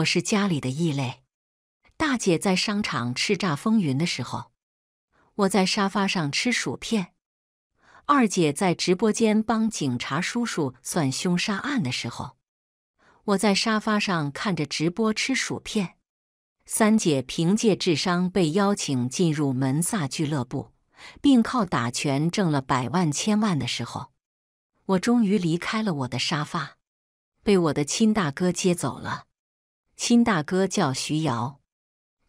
我是家里的异类。大姐在商场叱咤风云的时候，我在沙发上吃薯片；二姐在直播间帮警察叔叔算凶杀案的时候，我在沙发上看着直播吃薯片；三姐凭借智商被邀请进入门萨俱乐部，并靠打拳挣了百万千万的时候，我终于离开了我的沙发，被我的亲大哥接走了。亲大哥叫徐瑶，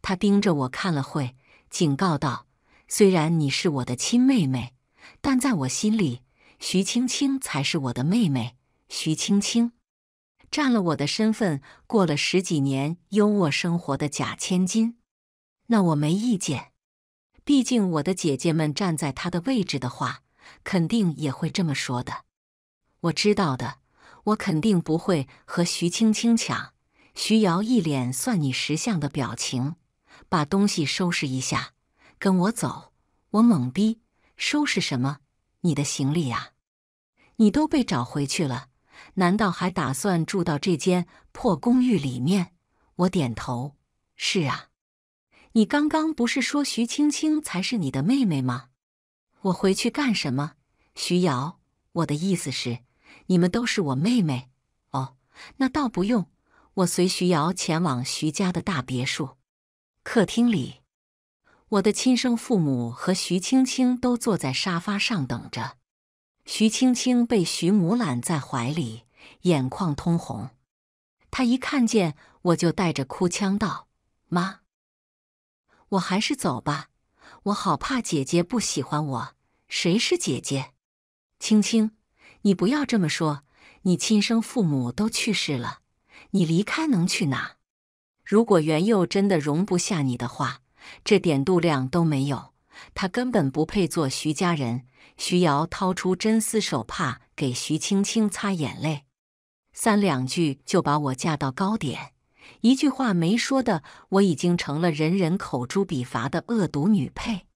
他盯着我看了会，警告道：“虽然你是我的亲妹妹，但在我心里，徐青青才是我的妹妹。徐青青占了我的身份，过了十几年优渥生活的假千金，那我没意见。毕竟我的姐姐们站在她的位置的话，肯定也会这么说的。我知道的，我肯定不会和徐青青抢。”徐瑶一脸算你识相的表情，把东西收拾一下，跟我走。我懵逼，收拾什么？你的行李呀？你都被找回去了，难道还打算住到这间破公寓里面？我点头，是啊。你刚刚不是说徐青青才是你的妹妹吗？我回去干什么？徐瑶，我的意思是，你们都是我妹妹。哦，那倒不用。我随徐瑶前往徐家的大别墅，客厅里，我的亲生父母和徐青青都坐在沙发上等着。徐青青被徐母揽在怀里，眼眶通红。她一看见我就带着哭腔道：“妈，我还是走吧，我好怕姐姐不喜欢我。谁是姐姐？青青，你不要这么说，你亲生父母都去世了。”你离开能去哪？如果元佑真的容不下你的话，这点度量都没有，他根本不配做徐家人。徐瑶掏出真丝手帕给徐青青擦眼泪，三两句就把我架到高点，一句话没说的，我已经成了人人口诛笔伐的恶毒女配。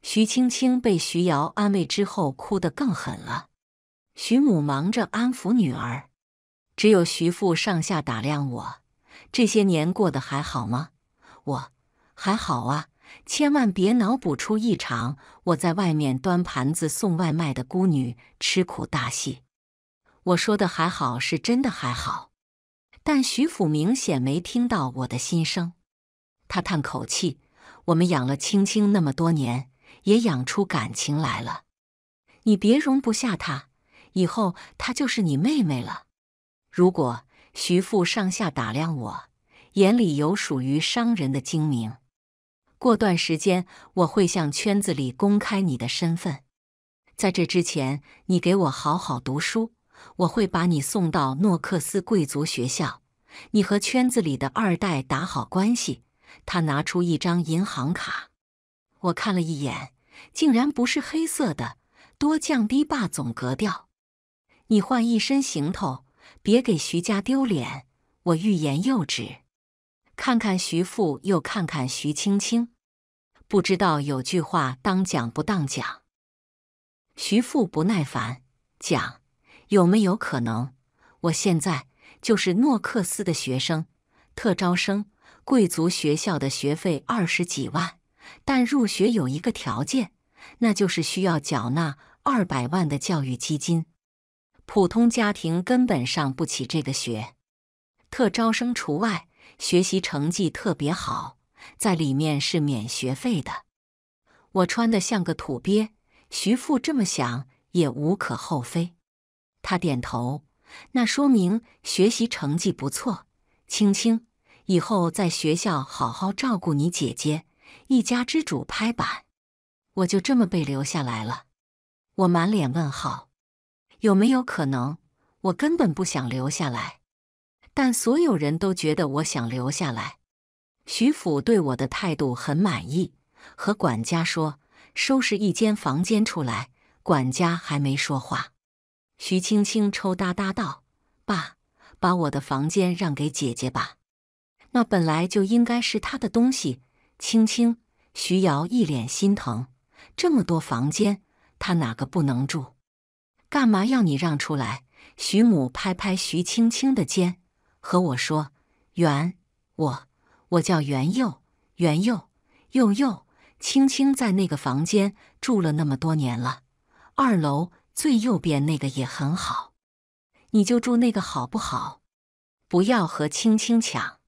徐青青被徐瑶安慰之后，哭得更狠了。徐母忙着安抚女儿。只有徐父上下打量我，这些年过得还好吗？我还好啊，千万别脑补出一场我在外面端盘子送外卖的孤女吃苦大戏。我说的还好是真的还好，但徐父明显没听到我的心声。他叹口气：“我们养了青青那么多年，也养出感情来了。你别容不下她，以后她就是你妹妹了。”如果徐富上下打量我，眼里有属于商人的精明。过段时间我会向圈子里公开你的身份，在这之前，你给我好好读书，我会把你送到诺克斯贵族学校。你和圈子里的二代打好关系。他拿出一张银行卡，我看了一眼，竟然不是黑色的，多降低霸总格调。你换一身行头。别给徐家丢脸！我欲言又止，看看徐父，又看看徐青青，不知道有句话当讲不当讲。徐父不耐烦，讲有没有可能？我现在就是诺克斯的学生，特招生，贵族学校的学费二十几万，但入学有一个条件，那就是需要缴纳二百万的教育基金。普通家庭根本上不起这个学，特招生除外。学习成绩特别好，在里面是免学费的。我穿的像个土鳖，徐父这么想也无可厚非。他点头，那说明学习成绩不错。青青，以后在学校好好照顾你姐姐。一家之主拍板，我就这么被留下来了。我满脸问号。有没有可能，我根本不想留下来，但所有人都觉得我想留下来。徐府对我的态度很满意，和管家说：“收拾一间房间出来。”管家还没说话，徐青青抽搭搭道：“爸，把我的房间让给姐姐吧，那本来就应该是她的东西。”青青，徐瑶一脸心疼，这么多房间，她哪个不能住？干嘛要你让出来？徐母拍拍徐青青的肩，和我说：“元，我我叫元佑，元佑佑佑。青青在那个房间住了那么多年了，二楼最右边那个也很好，你就住那个好不好？不要和青青抢，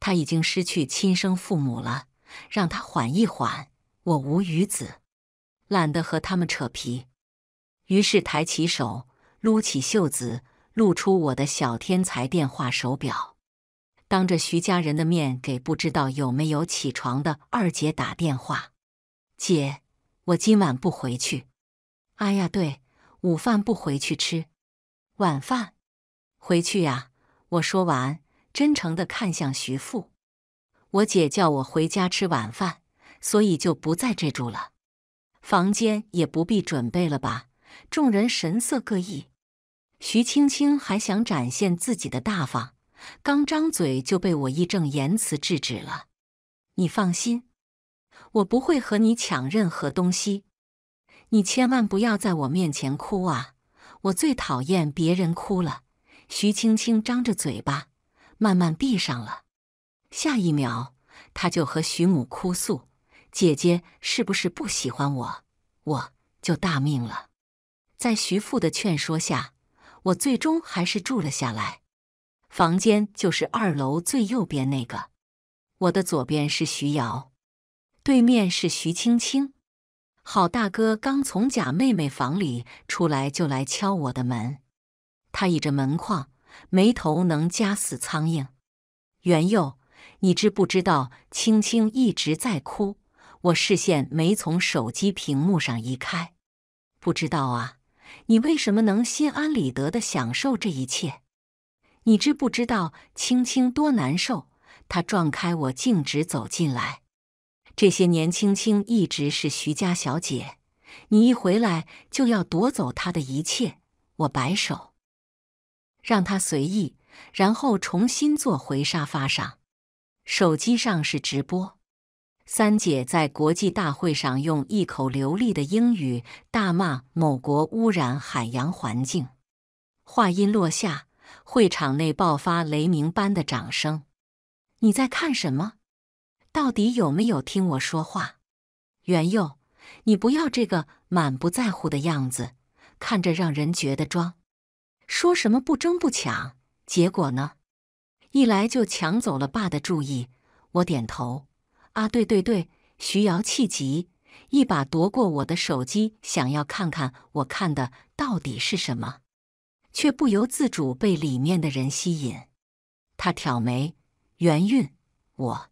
他已经失去亲生父母了，让他缓一缓。我无与子，懒得和他们扯皮。”于是抬起手，撸起袖子，露出我的小天才电话手表，当着徐家人的面给不知道有没有起床的二姐打电话：“姐，我今晚不回去。哎呀，对，午饭不回去吃，晚饭回去呀。”我说完，真诚的看向徐父：“我姐叫我回家吃晚饭，所以就不在这住了，房间也不必准备了吧？”众人神色各异，徐青青还想展现自己的大方，刚张嘴就被我义正言辞制止了。你放心，我不会和你抢任何东西。你千万不要在我面前哭啊！我最讨厌别人哭了。徐青青张着嘴巴，慢慢闭上了。下一秒，她就和徐母哭诉：“姐姐是不是不喜欢我？我就大命了。”在徐父的劝说下，我最终还是住了下来。房间就是二楼最右边那个。我的左边是徐瑶，对面是徐青青。郝大哥刚从贾妹妹房里出来，就来敲我的门。他倚着门框，眉头能夹死苍蝇。元佑，你知不知道青青一直在哭？我视线没从手机屏幕上移开。不知道啊。你为什么能心安理得地享受这一切？你知不知道青青多难受？她撞开我，径直走进来。这些年，青青一直是徐家小姐，你一回来就要夺走她的一切。我摆手，让她随意，然后重新坐回沙发上。手机上是直播。三姐在国际大会上用一口流利的英语大骂某国污染海洋环境，话音落下，会场内爆发雷鸣般的掌声。你在看什么？到底有没有听我说话？元佑，你不要这个满不在乎的样子，看着让人觉得装。说什么不争不抢，结果呢？一来就抢走了爸的注意。我点头。啊，对对对！徐瑶气急，一把夺过我的手机，想要看看我看的到底是什么，却不由自主被里面的人吸引。他挑眉：“袁韵，我，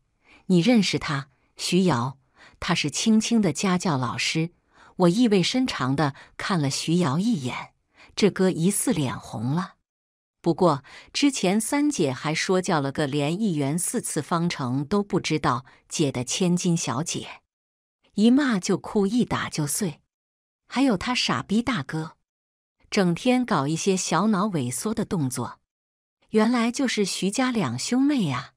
你认识他？”徐瑶，他是青青的家教老师。我意味深长的看了徐瑶一眼，这哥疑似脸红了。不过之前三姐还说教了个连一元四次方程都不知道解的千金小姐，一骂就哭，一打就碎。还有他傻逼大哥，整天搞一些小脑萎缩的动作。原来就是徐家两兄妹啊！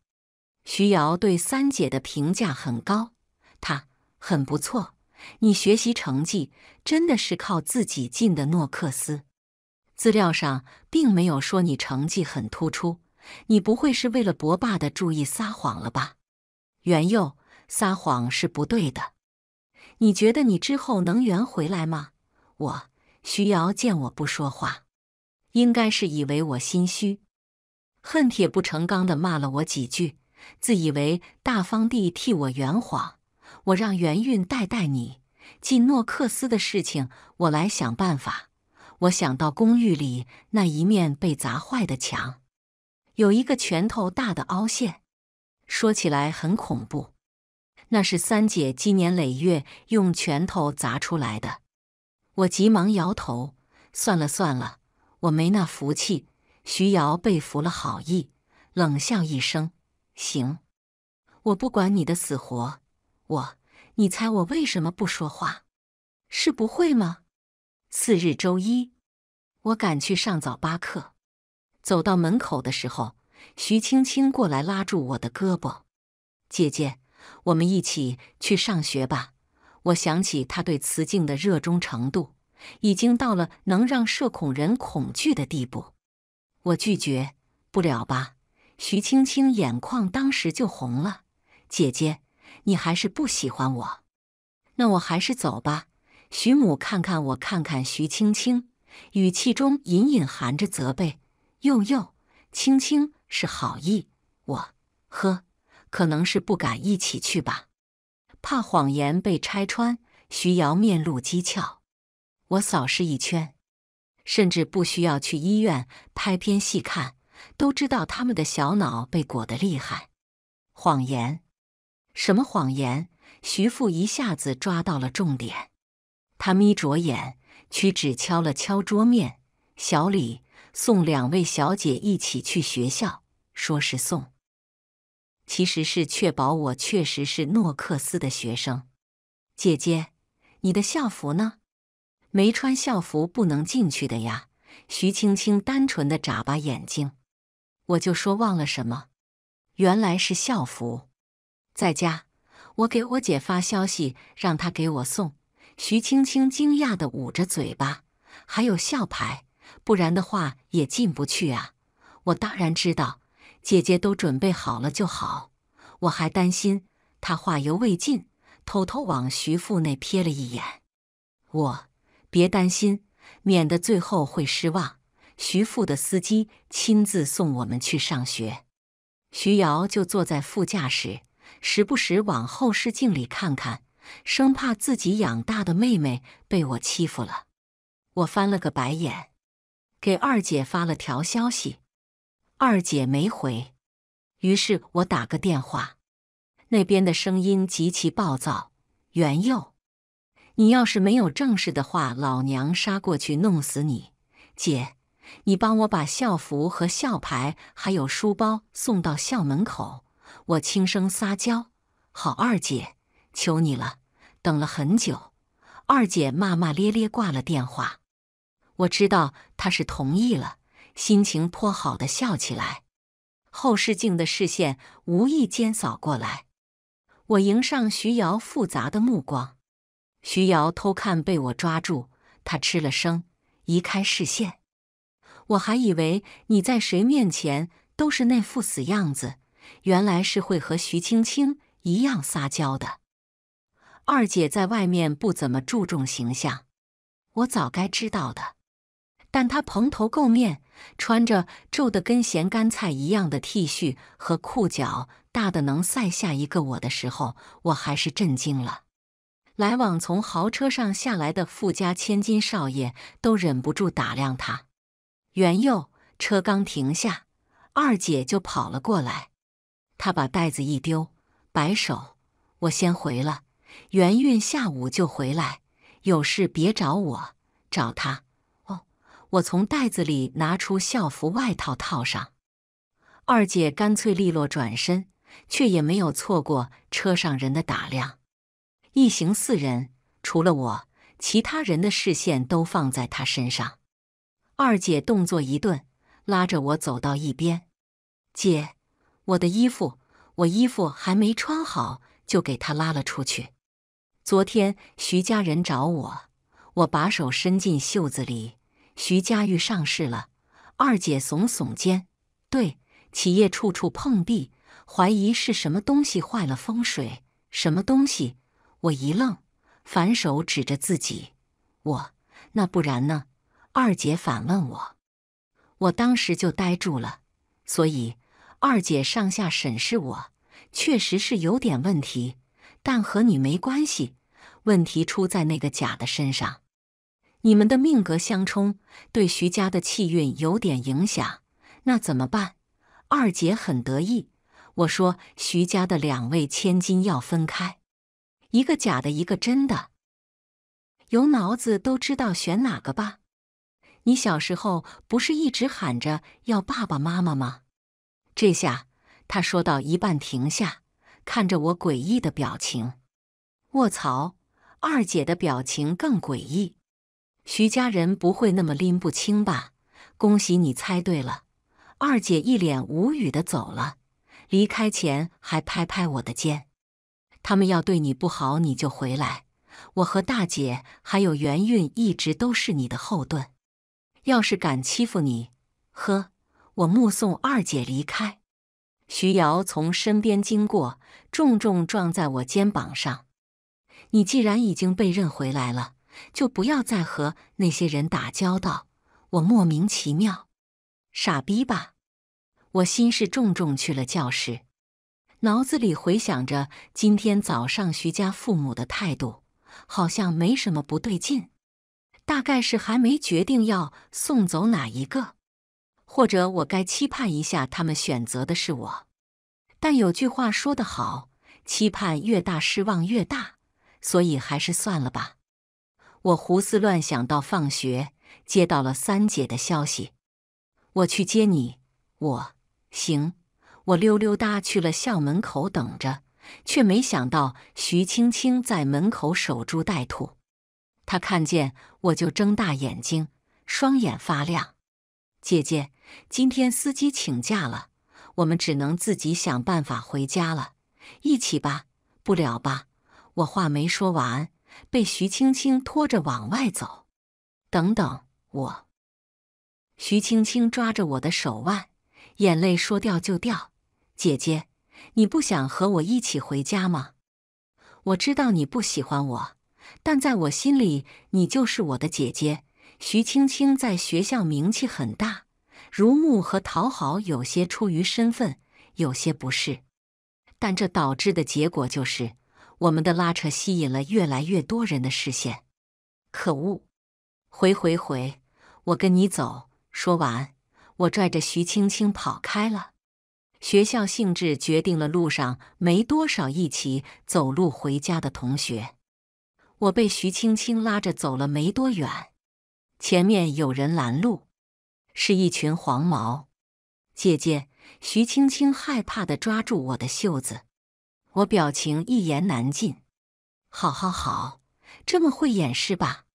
徐瑶对三姐的评价很高，她很不错。你学习成绩真的是靠自己进的诺克斯。资料上并没有说你成绩很突出，你不会是为了博爸的注意撒谎了吧？元佑，撒谎是不对的。你觉得你之后能圆回来吗？我，徐瑶见我不说话，应该是以为我心虚，恨铁不成钢的骂了我几句，自以为大方地替我圆谎。我让元韵带带你，进诺克斯的事情我来想办法。我想到公寓里那一面被砸坏的墙，有一个拳头大的凹陷，说起来很恐怖。那是三姐积年累月用拳头砸出来的。我急忙摇头，算了算了，我没那福气。徐瑶被服了好意，冷笑一声：“行，我不管你的死活。我，你猜我为什么不说话？是不会吗？”次日周一，我赶去上早八课。走到门口的时候，徐青青过来拉住我的胳膊：“姐姐，我们一起去上学吧。”我想起她对雌竞的热衷程度，已经到了能让社恐人恐惧的地步。我拒绝不了吧？徐青青眼眶当时就红了：“姐姐，你还是不喜欢我，那我还是走吧。”徐母看看我，看看徐青青，语气中隐隐含着责备。呦呦，青青是好意，我呵，可能是不敢一起去吧，怕谎言被拆穿。徐瑶面露讥诮。我扫视一圈，甚至不需要去医院拍片细看，都知道他们的小脑被裹得厉害。谎言？什么谎言？徐父一下子抓到了重点。他眯着眼，屈指敲了敲桌面。小李送两位小姐一起去学校，说是送，其实是确保我确实是诺克斯的学生。姐姐，你的校服呢？没穿校服不能进去的呀。徐青青单纯的眨巴眼睛，我就说忘了什么，原来是校服。在家，我给我姐发消息，让她给我送。徐青青惊讶的捂着嘴巴，还有校牌，不然的话也进不去啊！我当然知道，姐姐都准备好了就好。我还担心。他话犹未尽，偷偷往徐父那瞥了一眼。我，别担心，免得最后会失望。徐父的司机亲自送我们去上学。徐瑶就坐在副驾驶，时不时往后视镜里看看。生怕自己养大的妹妹被我欺负了，我翻了个白眼，给二姐发了条消息，二姐没回。于是我打个电话，那边的声音极其暴躁：“袁佑，你要是没有正事的话，老娘杀过去弄死你！姐，你帮我把校服和校牌还有书包送到校门口。”我轻声撒娇：“好，二姐。”求你了，等了很久，二姐骂骂咧咧挂了电话。我知道她是同意了，心情颇好的笑起来。后视镜的视线无意间扫过来，我迎上徐瑶复杂的目光。徐瑶偷看被我抓住，她吃了声，移开视线。我还以为你在谁面前都是那副死样子，原来是会和徐青青一样撒娇的。二姐在外面不怎么注重形象，我早该知道的。但她蓬头垢面，穿着皱得跟咸干菜一样的 T 恤和裤脚大的能塞下一个我的时候，我还是震惊了。来往从豪车上下来的富家千金少爷都忍不住打量她。元佑车刚停下，二姐就跑了过来，她把袋子一丢，摆手：“我先回了。”元韵下午就回来，有事别找我，找他。哦，我从袋子里拿出校服外套套上。二姐干脆利落转身，却也没有错过车上人的打量。一行四人，除了我，其他人的视线都放在他身上。二姐动作一顿，拉着我走到一边。姐，我的衣服，我衣服还没穿好，就给他拉了出去。昨天徐家人找我，我把手伸进袖子里。徐家玉上市了，二姐耸耸肩，对，企业处处碰壁，怀疑是什么东西坏了风水，什么东西？我一愣，反手指着自己，我那不然呢？二姐反问我，我当时就呆住了。所以二姐上下审视我，确实是有点问题。但和你没关系，问题出在那个假的身上。你们的命格相冲，对徐家的气运有点影响。那怎么办？二姐很得意。我说，徐家的两位千金要分开，一个假的，一个真的。有脑子都知道选哪个吧？你小时候不是一直喊着要爸爸妈妈吗？这下他说到一半停下。看着我诡异的表情，卧槽！二姐的表情更诡异。徐家人不会那么拎不清吧？恭喜你猜对了。二姐一脸无语的走了，离开前还拍拍我的肩：“他们要对你不好，你就回来。我和大姐还有元韵一直都是你的后盾。要是敢欺负你，呵！”我目送二姐离开。徐瑶从身边经过，重重撞在我肩膀上。你既然已经被认回来了，就不要再和那些人打交道。我莫名其妙，傻逼吧？我心事重重去了教室，脑子里回想着今天早上徐家父母的态度，好像没什么不对劲，大概是还没决定要送走哪一个。或者我该期盼一下，他们选择的是我。但有句话说得好：期盼越大，失望越大。所以还是算了吧。我胡思乱想到放学，接到了三姐的消息。我去接你，我行。我溜溜达去了校门口等着，却没想到徐青青在门口守株待兔。她看见我就睁大眼睛，双眼发亮，姐姐。今天司机请假了，我们只能自己想办法回家了。一起吧？不了吧？我话没说完，被徐青青拖着往外走。等等，我。徐青青抓着我的手腕，眼泪说掉就掉。姐姐，你不想和我一起回家吗？我知道你不喜欢我，但在我心里，你就是我的姐姐。徐青青在学校名气很大。如沐和讨好，有些出于身份，有些不是。但这导致的结果就是，我们的拉扯吸引了越来越多人的视线。可恶！回回回！我跟你走！说完，我拽着徐青青跑开了。学校性质决定了，路上没多少一起走路回家的同学。我被徐青青拉着走了没多远，前面有人拦路。是一群黄毛，姐姐徐青青害怕的抓住我的袖子，我表情一言难尽。好，好，好，这么会掩饰吧？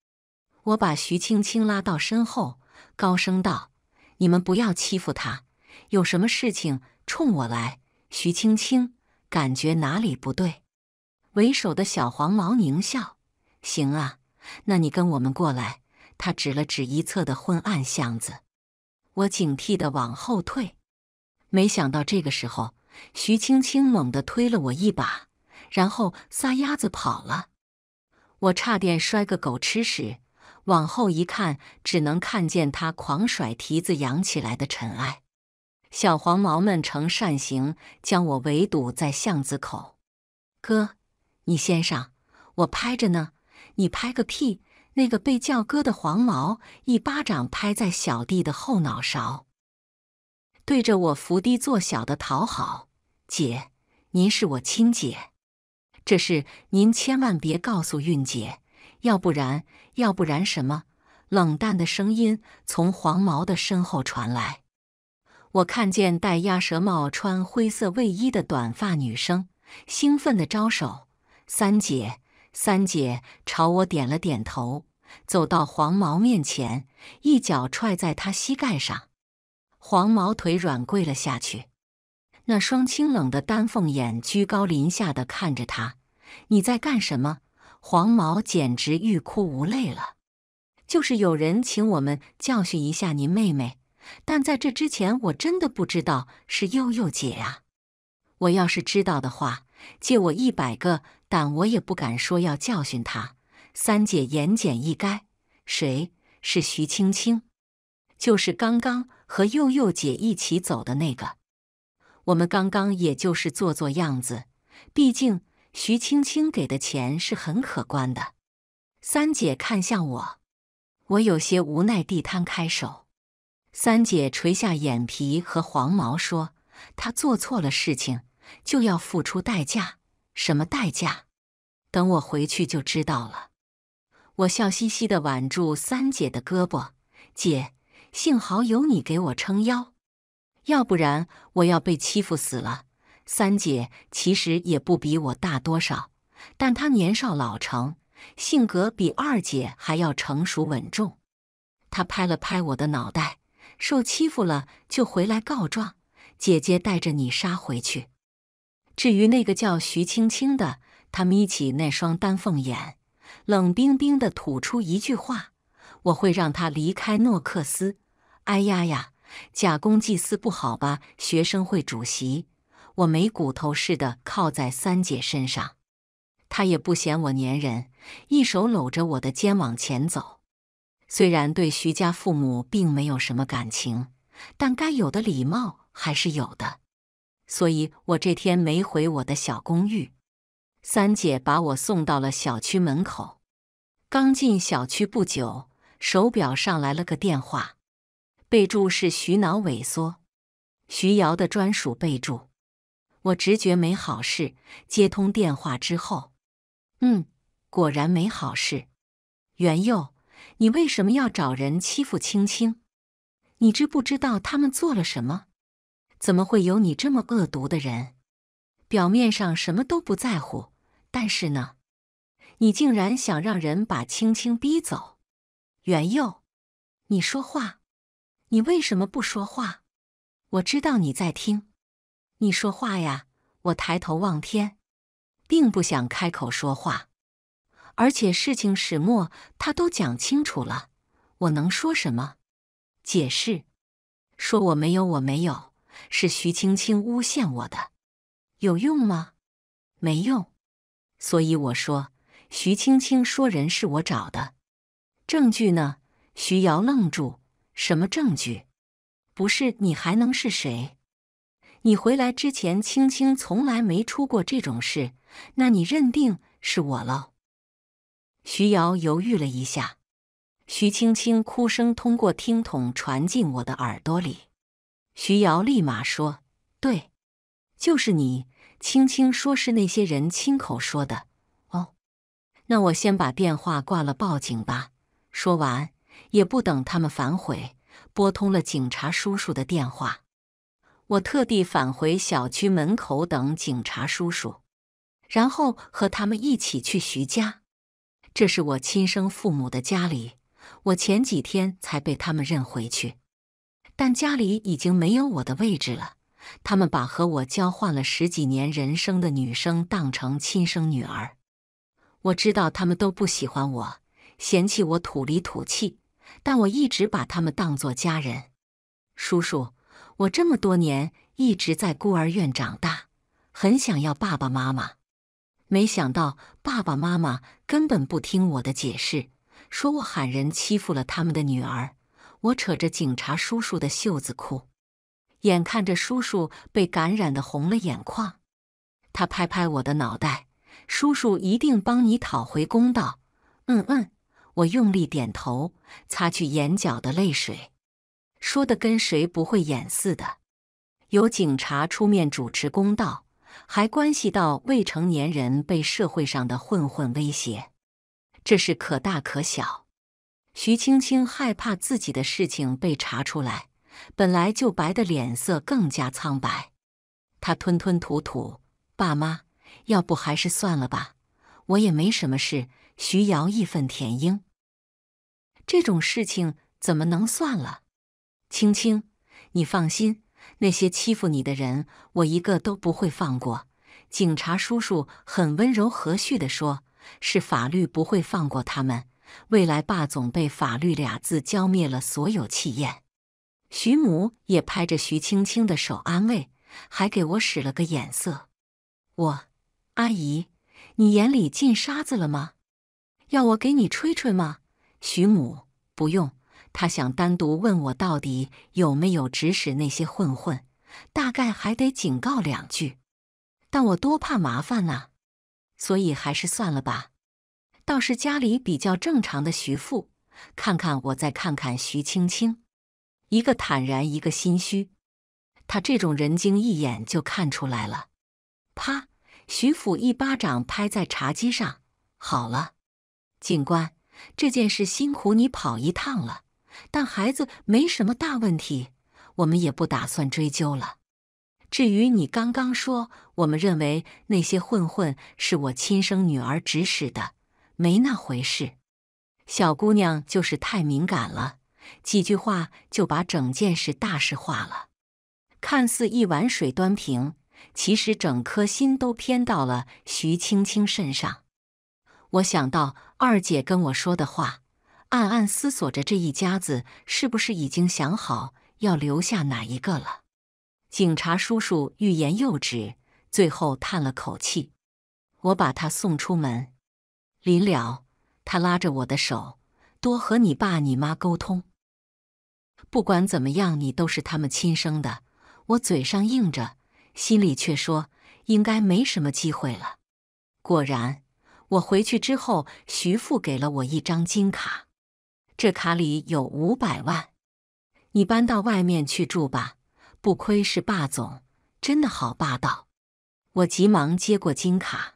我把徐青青拉到身后，高声道：“你们不要欺负他，有什么事情冲我来。”徐青青感觉哪里不对，为首的小黄毛狞笑：“行啊，那你跟我们过来。”他指了指一侧的昏暗巷子。我警惕的往后退，没想到这个时候，徐青青猛地推了我一把，然后撒丫子跑了。我差点摔个狗吃屎，往后一看，只能看见他狂甩蹄子扬起来的尘埃。小黄毛们呈扇形将我围堵在巷子口。哥，你先上，我拍着呢，你拍个屁！那个被叫哥的黄毛一巴掌拍在小弟的后脑勺，对着我伏低作小的讨好：“姐，您是我亲姐，这事您千万别告诉韵姐，要不然，要不然什么？”冷淡的声音从黄毛的身后传来。我看见戴鸭舌帽、穿灰色卫衣的短发女生兴奋的招手，三姐，三姐朝我点了点头。走到黄毛面前，一脚踹在他膝盖上，黄毛腿软跪了下去。那双清冷的丹凤眼居高临下的看着他：“你在干什么？”黄毛简直欲哭无泪了。就是有人请我们教训一下您妹妹，但在这之前，我真的不知道是悠悠姐啊。我要是知道的话，借我一百个胆，我也不敢说要教训她。三姐言简意赅：“谁是徐青青？就是刚刚和佑佑姐一起走的那个。我们刚刚也就是做做样子，毕竟徐青青给的钱是很可观的。”三姐看向我，我有些无奈地摊开手。三姐垂下眼皮，和黄毛说：“他做错了事情，就要付出代价。什么代价？等我回去就知道了。”我笑嘻嘻地挽住三姐的胳膊，姐，幸好有你给我撑腰，要不然我要被欺负死了。三姐其实也不比我大多少，但她年少老成，性格比二姐还要成熟稳重。她拍了拍我的脑袋，受欺负了就回来告状，姐姐带着你杀回去。至于那个叫徐青青的，她眯起那双丹凤眼。冷冰冰地吐出一句话：“我会让他离开诺克斯。”哎呀呀，假公济私不好吧？学生会主席，我没骨头似的靠在三姐身上，她也不嫌我粘人，一手搂着我的肩往前走。虽然对徐家父母并没有什么感情，但该有的礼貌还是有的，所以我这天没回我的小公寓。三姐把我送到了小区门口。刚进小区不久，手表上来了个电话，备注是徐脑萎缩，徐瑶的专属备注。我直觉没好事。接通电话之后，嗯，果然没好事。袁佑，你为什么要找人欺负青青？你知不知道他们做了什么？怎么会有你这么恶毒的人？表面上什么都不在乎，但是呢？你竟然想让人把青青逼走，元佑，你说话！你为什么不说话？我知道你在听，你说话呀！我抬头望天，并不想开口说话。而且事情始末他都讲清楚了，我能说什么？解释？说我没有，我没有，是徐青青诬陷我的，有用吗？没用。所以我说。徐青青说：“人是我找的，证据呢？”徐瑶愣住：“什么证据？不是你还能是谁？你回来之前，青青从来没出过这种事，那你认定是我了？”徐瑶犹豫了一下，徐青青哭声通过听筒传进我的耳朵里，徐瑶立马说：“对，就是你。”青青说是那些人亲口说的。那我先把电话挂了，报警吧。说完，也不等他们反悔，拨通了警察叔叔的电话。我特地返回小区门口等警察叔叔，然后和他们一起去徐家。这是我亲生父母的家里，我前几天才被他们认回去，但家里已经没有我的位置了。他们把和我交换了十几年人生的女生当成亲生女儿。我知道他们都不喜欢我，嫌弃我土里土气，但我一直把他们当作家人。叔叔，我这么多年一直在孤儿院长大，很想要爸爸妈妈。没想到爸爸妈妈根本不听我的解释，说我喊人欺负了他们的女儿。我扯着警察叔叔的袖子哭，眼看着叔叔被感染的红了眼眶，他拍拍我的脑袋。叔叔一定帮你讨回公道。嗯嗯，我用力点头，擦去眼角的泪水，说的跟谁不会演似的。有警察出面主持公道，还关系到未成年人被社会上的混混威胁，这是可大可小。徐青青害怕自己的事情被查出来，本来就白的脸色更加苍白。他吞吞吐吐：“爸妈。”要不还是算了吧，我也没什么事。徐瑶义愤填膺，这种事情怎么能算了？青青，你放心，那些欺负你的人，我一个都不会放过。警察叔叔很温柔和煦的说：“是法律不会放过他们。”未来霸总被“法律”俩字浇灭了所有气焰。徐母也拍着徐青青的手安慰，还给我使了个眼色。我。阿姨，你眼里进沙子了吗？要我给你吹吹吗？徐母不用，他想单独问我到底有没有指使那些混混，大概还得警告两句，但我多怕麻烦啊，所以还是算了吧。倒是家里比较正常的徐父，看看我再看看徐青青，一个坦然，一个心虚，他这种人精一眼就看出来了。啪。徐府一巴掌拍在茶几上，好了，警官，这件事辛苦你跑一趟了。但孩子没什么大问题，我们也不打算追究了。至于你刚刚说，我们认为那些混混是我亲生女儿指使的，没那回事。小姑娘就是太敏感了，几句话就把整件事大事化了，看似一碗水端平。其实整颗心都偏到了徐青青身上。我想到二姐跟我说的话，暗暗思索着这一家子是不是已经想好要留下哪一个了。警察叔叔欲言又止，最后叹了口气。我把他送出门，临了，他拉着我的手：“多和你爸你妈沟通，不管怎么样，你都是他们亲生的。”我嘴上应着。心里却说：“应该没什么机会了。”果然，我回去之后，徐父给了我一张金卡，这卡里有五百万。你搬到外面去住吧。不亏是霸总，真的好霸道！我急忙接过金卡。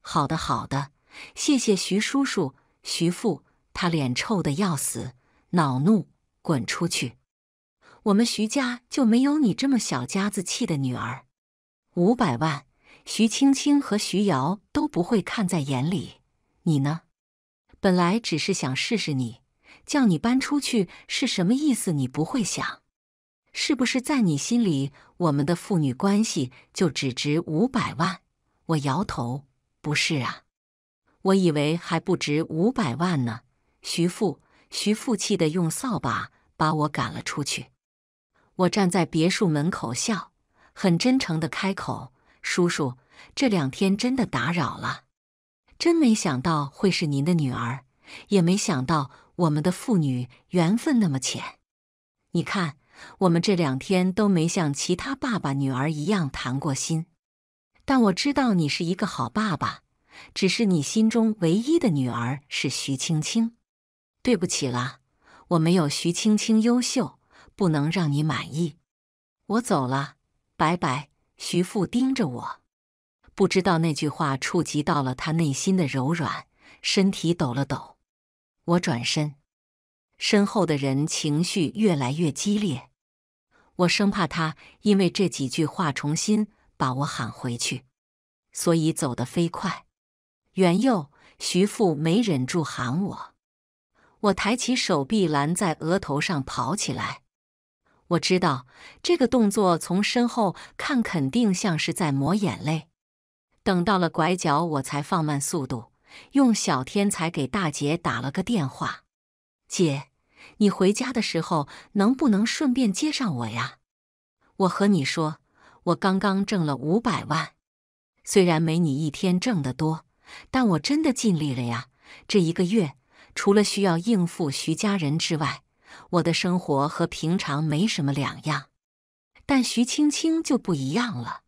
好的，好的，谢谢徐叔叔、徐父。他脸臭的要死，恼怒，滚出去！我们徐家就没有你这么小家子气的女儿。五百万，徐青青和徐瑶都不会看在眼里，你呢？本来只是想试试你，叫你搬出去是什么意思？你不会想，是不是在你心里，我们的父女关系就只值五百万？我摇头，不是啊，我以为还不值五百万呢。徐父，徐父气的用扫把把我赶了出去。我站在别墅门口笑。很真诚的开口：“叔叔，这两天真的打扰了，真没想到会是您的女儿，也没想到我们的父女缘分那么浅。你看，我们这两天都没像其他爸爸女儿一样谈过心，但我知道你是一个好爸爸，只是你心中唯一的女儿是徐青青。对不起了，我没有徐青青优秀，不能让你满意。我走了。”拜拜，徐父盯着我，不知道那句话触及到了他内心的柔软，身体抖了抖。我转身，身后的人情绪越来越激烈，我生怕他因为这几句话重新把我喊回去，所以走得飞快。元佑，徐父没忍住喊我，我抬起手臂拦在额头上跑起来。我知道这个动作从身后看肯定像是在抹眼泪。等到了拐角，我才放慢速度，用小天才给大姐打了个电话：“姐，你回家的时候能不能顺便接上我呀？我和你说，我刚刚挣了五百万，虽然没你一天挣的多，但我真的尽力了呀。这一个月，除了需要应付徐家人之外，”我的生活和平常没什么两样，但徐青青就不一样了。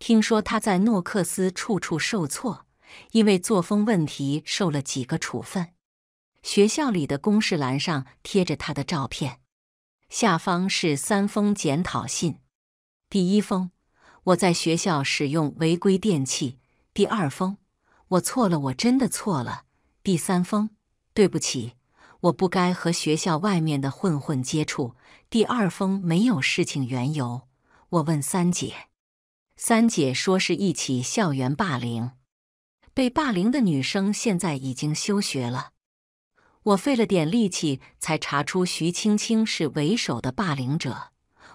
听说他在诺克斯处处受挫，因为作风问题受了几个处分。学校里的公示栏上贴着他的照片，下方是三封检讨信。第一封，我在学校使用违规电器；第二封，我错了，我真的错了；第三封，对不起。我不该和学校外面的混混接触。第二封没有事情缘由，我问三姐，三姐说是一起校园霸凌，被霸凌的女生现在已经休学了。我费了点力气才查出徐青青是为首的霸凌者，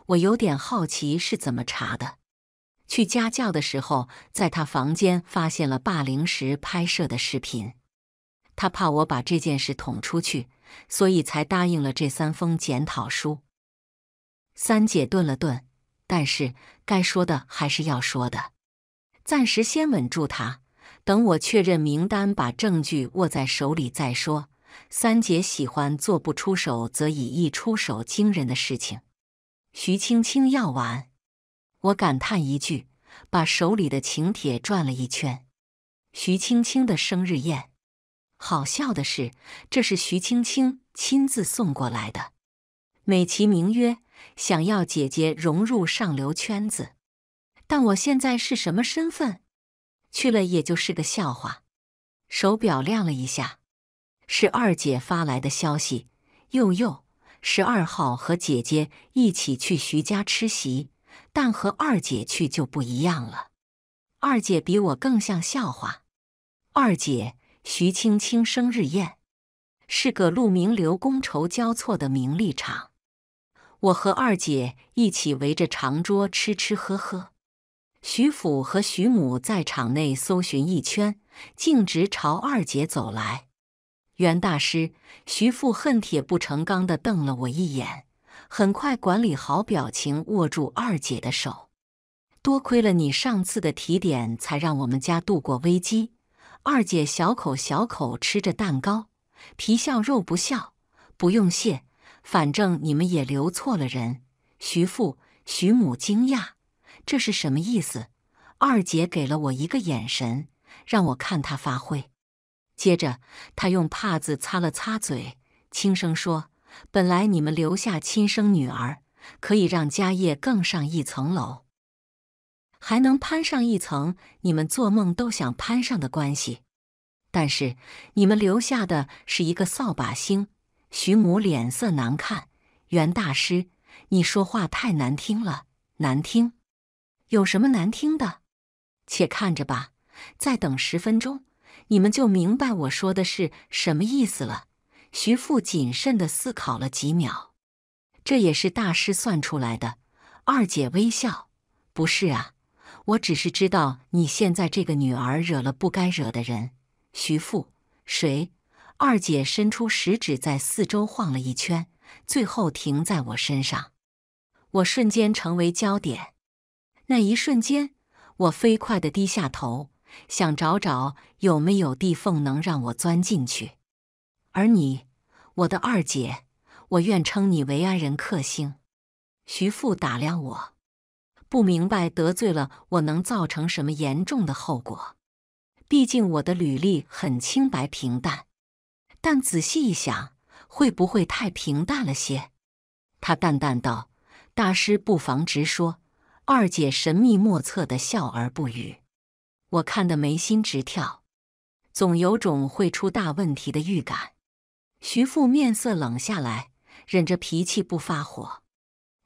我有点好奇是怎么查的。去家教的时候，在她房间发现了霸凌时拍摄的视频，她怕我把这件事捅出去。所以才答应了这三封检讨书。三姐顿了顿，但是该说的还是要说的。暂时先稳住他，等我确认名单，把证据握在手里再说。三姐喜欢做不出手则以一出手惊人的事情。徐青青要完，我感叹一句，把手里的请帖转了一圈。徐青青的生日宴。好笑的是，这是徐青青亲自送过来的，美其名曰想要姐姐融入上流圈子。但我现在是什么身份？去了也就是个笑话。手表亮了一下，是二姐发来的消息。又又，十二号和姐姐一起去徐家吃席，但和二姐去就不一样了。二姐比我更像笑话。二姐。徐青青生日宴，是个陆名流觥筹交错的名利场。我和二姐一起围着长桌吃吃喝喝。徐父和徐母在场内搜寻一圈，径直朝二姐走来。袁大师，徐父恨铁不成钢地瞪了我一眼，很快管理好表情，握住二姐的手。多亏了你上次的提点，才让我们家度过危机。二姐小口小口吃着蛋糕，皮笑肉不笑。不用谢，反正你们也留错了人。徐父、徐母惊讶：“这是什么意思？”二姐给了我一个眼神，让我看她发挥。接着，她用帕子擦了擦嘴，轻声说：“本来你们留下亲生女儿，可以让家业更上一层楼。”还能攀上一层你们做梦都想攀上的关系，但是你们留下的是一个扫把星。徐母脸色难看。袁大师，你说话太难听了，难听。有什么难听的？且看着吧，再等十分钟，你们就明白我说的是什么意思了。徐父谨慎地思考了几秒，这也是大师算出来的。二姐微笑，不是啊。我只是知道你现在这个女儿惹了不该惹的人。徐父，谁？二姐伸出食指在四周晃了一圈，最后停在我身上。我瞬间成为焦点。那一瞬间，我飞快地低下头，想找找有没有地缝能让我钻进去。而你，我的二姐，我愿称你为安仁克星。徐父打量我。不明白得罪了我能造成什么严重的后果？毕竟我的履历很清白平淡，但仔细一想，会不会太平淡了些？他淡淡道：“大师不妨直说。”二姐神秘莫测的笑而不语，我看得眉心直跳，总有种会出大问题的预感。徐父面色冷下来，忍着脾气不发火，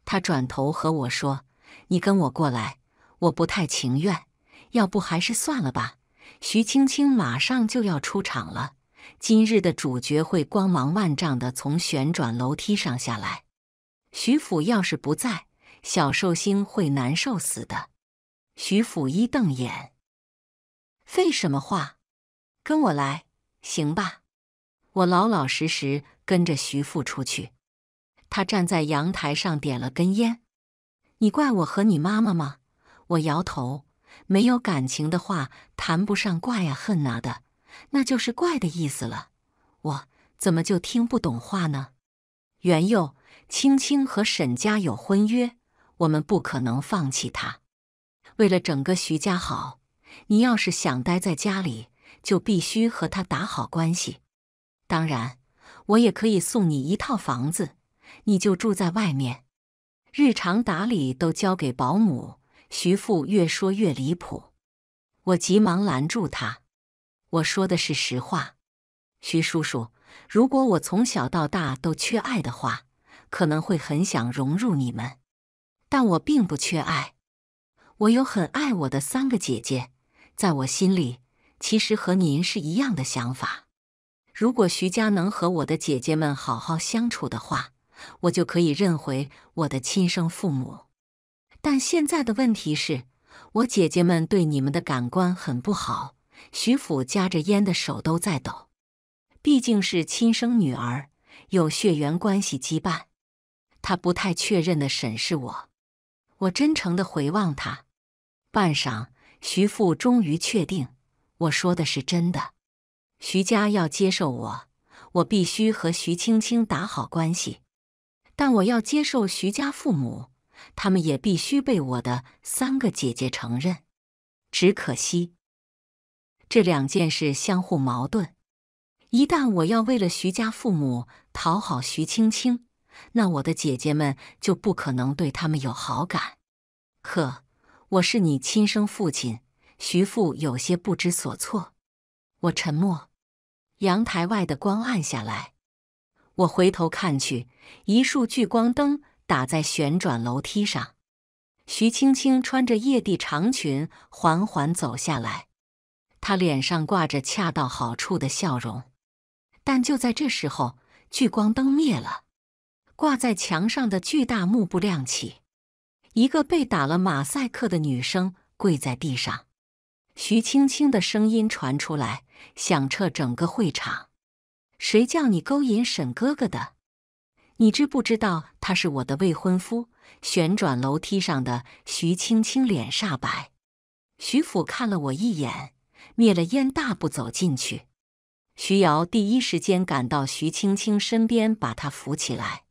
他转头和我说。你跟我过来，我不太情愿，要不还是算了吧。徐青青马上就要出场了，今日的主角会光芒万丈的从旋转楼梯上下来。徐府要是不在，小寿星会难受死的。徐府一瞪眼，废什么话，跟我来，行吧？我老老实实跟着徐父出去。他站在阳台上点了根烟。你怪我和你妈妈吗？我摇头。没有感情的话，谈不上怪啊恨啊的，那就是怪的意思了。我怎么就听不懂话呢？元佑，青青和沈家有婚约，我们不可能放弃他。为了整个徐家好，你要是想待在家里，就必须和他打好关系。当然，我也可以送你一套房子，你就住在外面。日常打理都交给保姆。徐父越说越离谱，我急忙拦住他。我说的是实话，徐叔叔，如果我从小到大都缺爱的话，可能会很想融入你们，但我并不缺爱，我有很爱我的三个姐姐，在我心里，其实和您是一样的想法。如果徐家能和我的姐姐们好好相处的话。我就可以认回我的亲生父母，但现在的问题是，我姐姐们对你们的感官很不好。徐父夹着烟的手都在抖，毕竟是亲生女儿，有血缘关系羁绊，他不太确认的审视我，我真诚的回望他，半晌，徐父终于确定我说的是真的。徐家要接受我，我必须和徐青青打好关系。但我要接受徐家父母，他们也必须被我的三个姐姐承认。只可惜，这两件事相互矛盾。一旦我要为了徐家父母讨好徐青青，那我的姐姐们就不可能对他们有好感。可我是你亲生父亲，徐父有些不知所措。我沉默。阳台外的光暗下来。我回头看去，一束聚光灯打在旋转楼梯上。徐青青穿着曳地长裙，缓缓走下来。她脸上挂着恰到好处的笑容。但就在这时候，聚光灯灭了，挂在墙上的巨大幕布亮起，一个被打了马赛克的女生跪在地上。徐青青的声音传出来，响彻整个会场。谁叫你勾引沈哥哥的？你知不知道他是我的未婚夫？旋转楼梯上的徐青青脸煞白，徐府看了我一眼，灭了烟，大步走进去。徐瑶第一时间赶到徐青青身边，把她扶起来。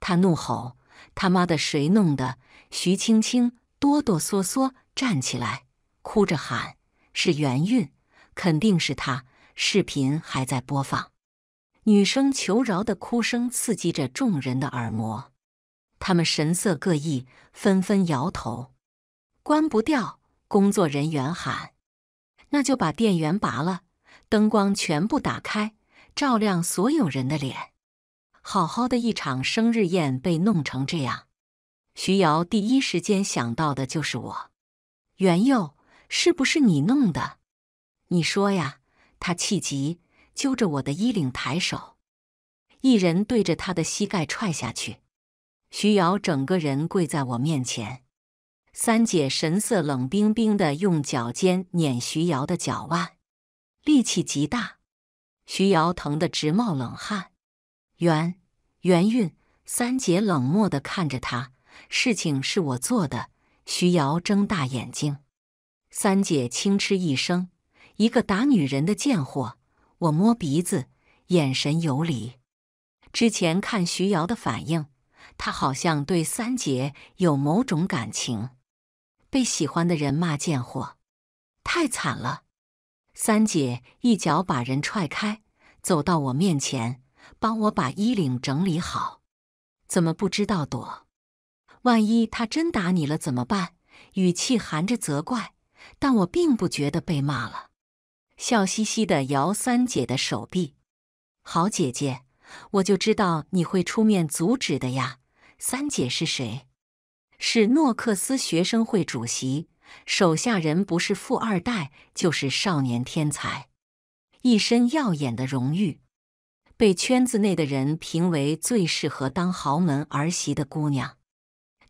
他怒吼：“他妈的，谁弄的？”徐青青哆哆嗦嗦站起来，哭着喊：“是袁韵，肯定是他！”视频还在播放。女生求饶的哭声刺激着众人的耳膜，他们神色各异，纷纷摇头。关不掉，工作人员喊：“那就把电源拔了，灯光全部打开，照亮所有人的脸。”好好的一场生日宴被弄成这样，徐瑶第一时间想到的就是我。袁佑，是不是你弄的？你说呀！他气急。揪着我的衣领，抬手，一人对着他的膝盖踹下去。徐瑶整个人跪在我面前，三姐神色冷冰冰的，用脚尖碾徐瑶的脚腕，力气极大。徐瑶疼得直冒冷汗。圆圆韵，三姐冷漠的看着他，事情是我做的。徐瑶睁大眼睛。三姐轻嗤一声：“一个打女人的贱货。”我摸鼻子，眼神游离。之前看徐瑶的反应，她好像对三姐有某种感情。被喜欢的人骂贱货，太惨了。三姐一脚把人踹开，走到我面前，帮我把衣领整理好。怎么不知道躲？万一他真打你了怎么办？语气含着责怪，但我并不觉得被骂了。笑嘻嘻地摇三姐的手臂，好姐姐，我就知道你会出面阻止的呀。三姐是谁？是诺克斯学生会主席，手下人不是富二代就是少年天才，一身耀眼的荣誉，被圈子内的人评为最适合当豪门儿媳的姑娘。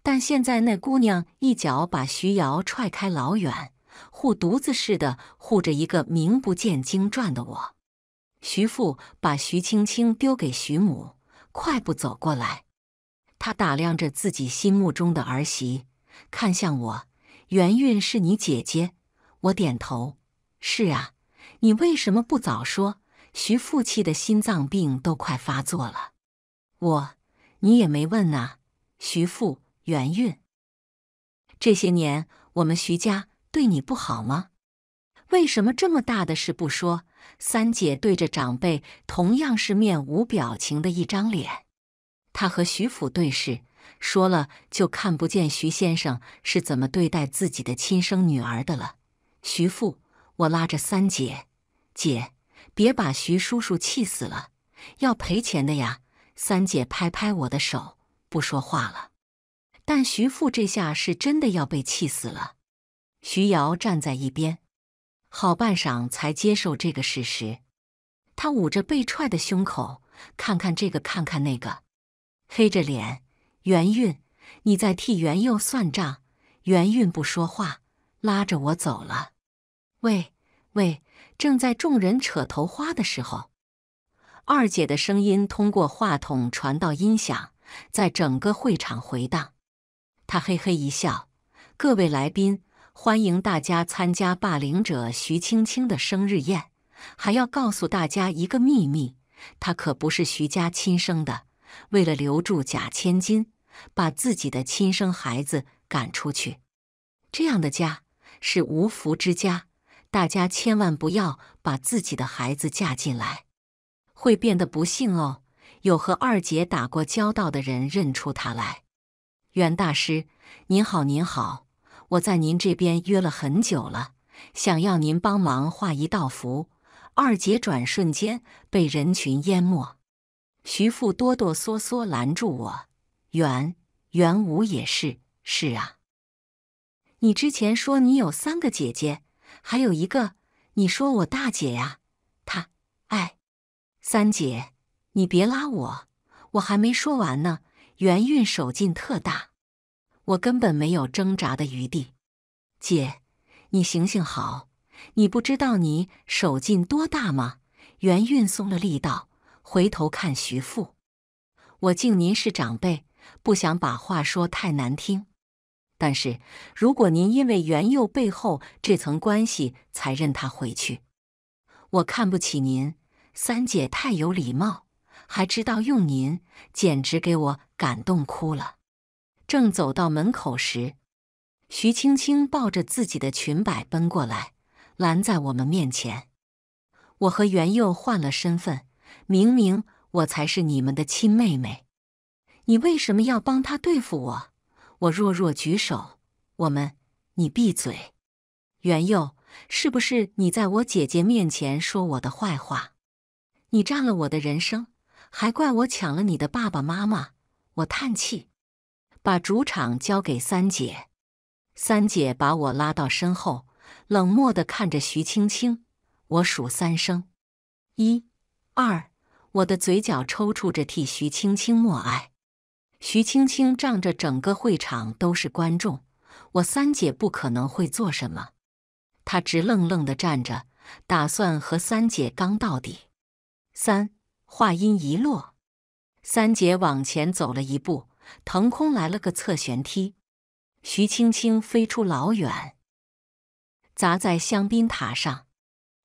但现在那姑娘一脚把徐瑶踹开老远。护犊子似的护着一个名不见经传的我，徐父把徐青青丢给徐母，快步走过来。他打量着自己心目中的儿媳，看向我：“圆韵是你姐姐？”我点头：“是啊。”你为什么不早说？徐父气得心脏病都快发作了。我，你也没问啊。徐父，圆韵，这些年我们徐家。对你不好吗？为什么这么大的事不说？三姐对着长辈同样是面无表情的一张脸。她和徐父对视，说了就看不见徐先生是怎么对待自己的亲生女儿的了。徐父，我拉着三姐，姐，别把徐叔叔气死了，要赔钱的呀。三姐拍拍我的手，不说话了。但徐父这下是真的要被气死了。徐瑶站在一边，好半晌才接受这个事实。他捂着被踹的胸口，看看这个，看看那个，黑着脸。圆韵，你在替圆佑算账？圆韵不说话，拉着我走了。喂喂，正在众人扯头花的时候，二姐的声音通过话筒传到音响，在整个会场回荡。她嘿嘿一笑，各位来宾。欢迎大家参加霸凌者徐青青的生日宴，还要告诉大家一个秘密：她可不是徐家亲生的。为了留住假千金，把自己的亲生孩子赶出去，这样的家是无福之家。大家千万不要把自己的孩子嫁进来，会变得不幸哦。有和二姐打过交道的人认出她来。袁大师，您好，您好。我在您这边约了很久了，想要您帮忙画一道符。二姐转瞬间被人群淹没，徐父哆哆嗦嗦拦住我：“袁袁武也是，是啊，你之前说你有三个姐姐，还有一个，你说我大姐呀，她，哎，三姐，你别拉我，我还没说完呢。”袁运手劲特大。我根本没有挣扎的余地，姐，你行行好，你不知道你手劲多大吗？袁运松了力道，回头看徐父：“我敬您是长辈，不想把话说太难听，但是如果您因为袁佑背后这层关系才认他回去，我看不起您。三姐太有礼貌，还知道用您，简直给我感动哭了。正走到门口时，徐青青抱着自己的裙摆奔过来，拦在我们面前。我和元佑换了身份，明明我才是你们的亲妹妹，你为什么要帮他对付我？我弱弱举手。我们，你闭嘴。元佑，是不是你在我姐姐面前说我的坏话？你占了我的人生，还怪我抢了你的爸爸妈妈？我叹气。把主场交给三姐，三姐把我拉到身后，冷漠地看着徐青青。我数三声，一、二，我的嘴角抽搐着替徐青青默哀。徐青青仗着整个会场都是观众，我三姐不可能会做什么。他直愣愣地站着，打算和三姐刚到底。三，话音一落，三姐往前走了一步。腾空来了个侧旋踢，徐青青飞出老远，砸在香槟塔上。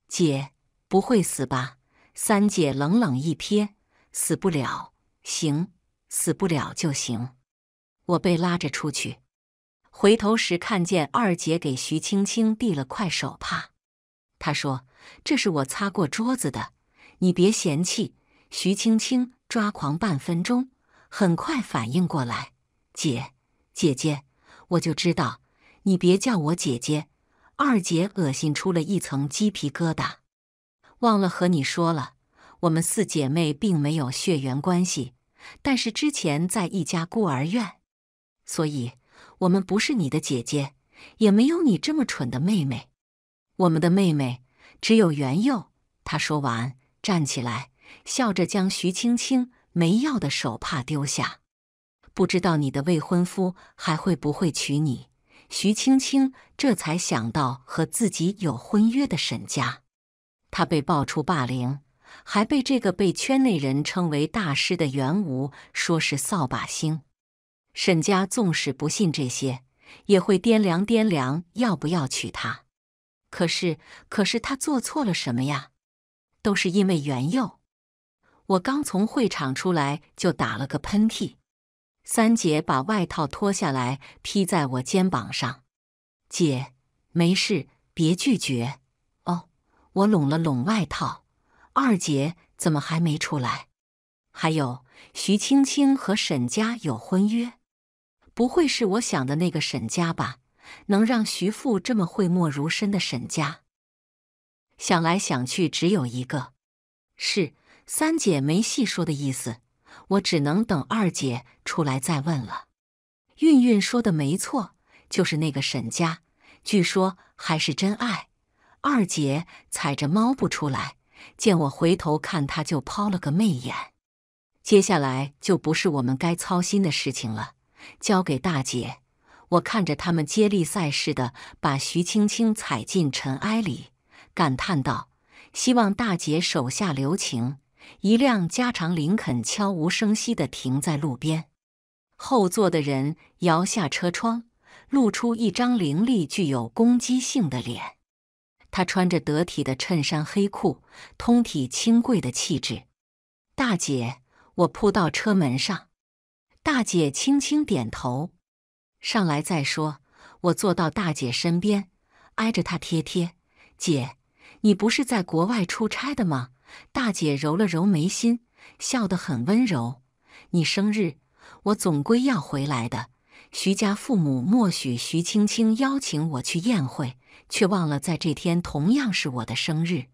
姐不会死吧？三姐冷冷一瞥，死不了，行，死不了就行。我被拉着出去，回头时看见二姐给徐青青递了块手帕，她说：“这是我擦过桌子的，你别嫌弃。”徐青青抓狂半分钟。很快反应过来，姐姐姐，我就知道，你别叫我姐姐，二姐恶心出了一层鸡皮疙瘩。忘了和你说了，我们四姐妹并没有血缘关系，但是之前在一家孤儿院，所以我们不是你的姐姐，也没有你这么蠢的妹妹。我们的妹妹只有元佑。她说完，站起来，笑着将徐青青。没药的手帕丢下，不知道你的未婚夫还会不会娶你？徐青青这才想到和自己有婚约的沈家，她被爆出霸凌，还被这个被圈内人称为大师的袁吾说是扫把星。沈家纵使不信这些，也会掂量掂量要不要娶她。可是，可是他做错了什么呀？都是因为袁佑。我刚从会场出来，就打了个喷嚏。三姐把外套脱下来披在我肩膀上。姐，没事，别拒绝。哦，我拢了拢外套。二姐怎么还没出来？还有，徐青青和沈家有婚约，不会是我想的那个沈家吧？能让徐父这么讳莫如深的沈家，想来想去，只有一个，是。三姐没细说的意思，我只能等二姐出来再问了。韵韵说的没错，就是那个沈家，据说还是真爱。二姐踩着猫不出来，见我回头看，她，就抛了个媚眼。接下来就不是我们该操心的事情了，交给大姐。我看着他们接力赛似的把徐青青踩进尘埃里，感叹道：“希望大姐手下留情。”一辆加长林肯悄无声息的停在路边，后座的人摇下车窗，露出一张凌厉、具有攻击性的脸。他穿着得体的衬衫、黑裤，通体清贵的气质。大姐，我扑到车门上。大姐轻轻点头，上来再说。我坐到大姐身边，挨着她贴贴。姐，你不是在国外出差的吗？大姐揉了揉眉心，笑得很温柔。你生日，我总归要回来的。徐家父母默许徐青青邀请我去宴会，却忘了在这天同样是我的生日。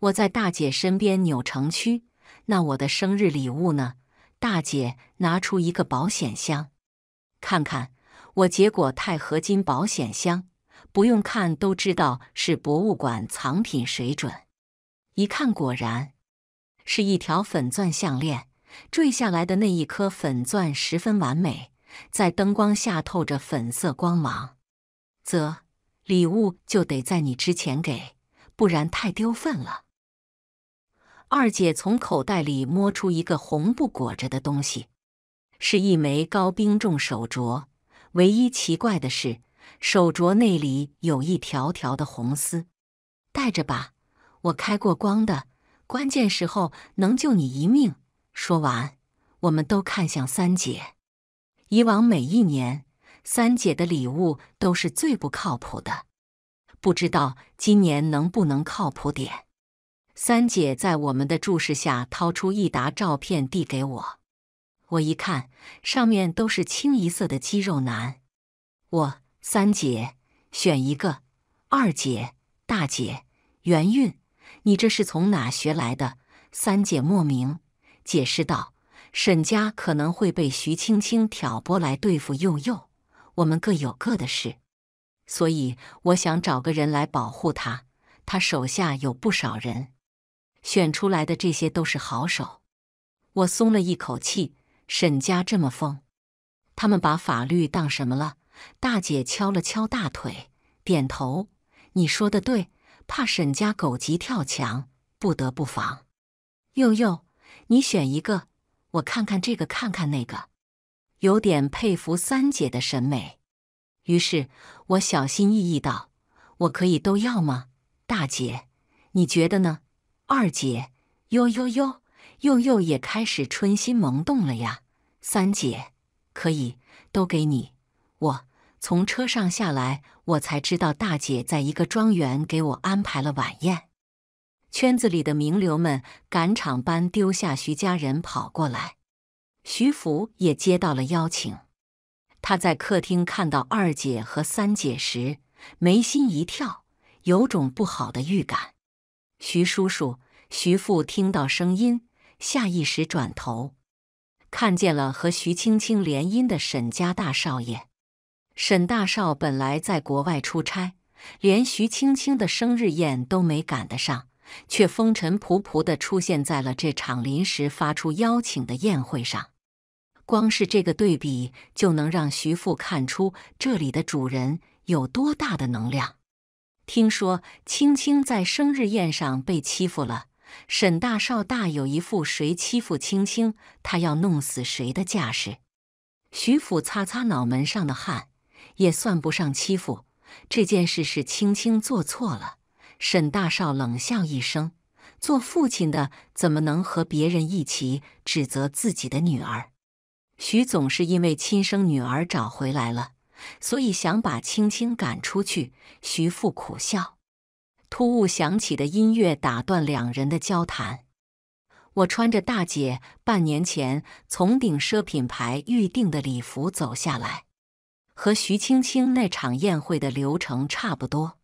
我在大姐身边扭成曲。那我的生日礼物呢？大姐拿出一个保险箱，看看我。结果钛合金保险箱，不用看都知道是博物馆藏品水准。一看，果然是一条粉钻项链，坠下来的那一颗粉钻十分完美，在灯光下透着粉色光芒。则礼物就得在你之前给，不然太丢份了。二姐从口袋里摸出一个红布裹着的东西，是一枚高冰重手镯。唯一奇怪的是，手镯内里有一条条的红丝，戴着吧。我开过光的，关键时候能救你一命。说完，我们都看向三姐。以往每一年，三姐的礼物都是最不靠谱的，不知道今年能不能靠谱点。三姐在我们的注视下，掏出一沓照片递给我。我一看，上面都是清一色的肌肉男。我三姐选一个，二姐、大姐、圆韵、你这是从哪学来的？三姐莫名解释道：“沈家可能会被徐青青挑拨来对付佑佑，我们各有各的事，所以我想找个人来保护他。他手下有不少人，选出来的这些都是好手。”我松了一口气。沈家这么疯，他们把法律当什么了？大姐敲了敲大腿，点头：“你说的对。”怕沈家狗急跳墙，不得不防。佑佑，你选一个，我看看这个，看看那个，有点佩服三姐的审美。于是我小心翼翼道：“我可以都要吗？大姐，你觉得呢？二姐，哟哟哟，佑佑也开始春心萌动了呀。三姐，可以都给你，我。”从车上下来，我才知道大姐在一个庄园给我安排了晚宴。圈子里的名流们赶场般丢下徐家人跑过来，徐福也接到了邀请。他在客厅看到二姐和三姐时，眉心一跳，有种不好的预感。徐叔叔，徐父听到声音，下意识转头，看见了和徐青青联姻的沈家大少爷。沈大少本来在国外出差，连徐青青的生日宴都没赶得上，却风尘仆仆地出现在了这场临时发出邀请的宴会上。光是这个对比，就能让徐父看出这里的主人有多大的能量。听说青青在生日宴上被欺负了，沈大少大有一副谁欺负青青，他要弄死谁的架势。徐父擦擦脑门上的汗。也算不上欺负，这件事是青青做错了。沈大少冷笑一声：“做父亲的怎么能和别人一起指责自己的女儿？”徐总是因为亲生女儿找回来了，所以想把青青赶出去。徐父苦笑。突兀响起的音乐打断两人的交谈。我穿着大姐半年前从顶奢品牌预定的礼服走下来。和徐青青那场宴会的流程差不多，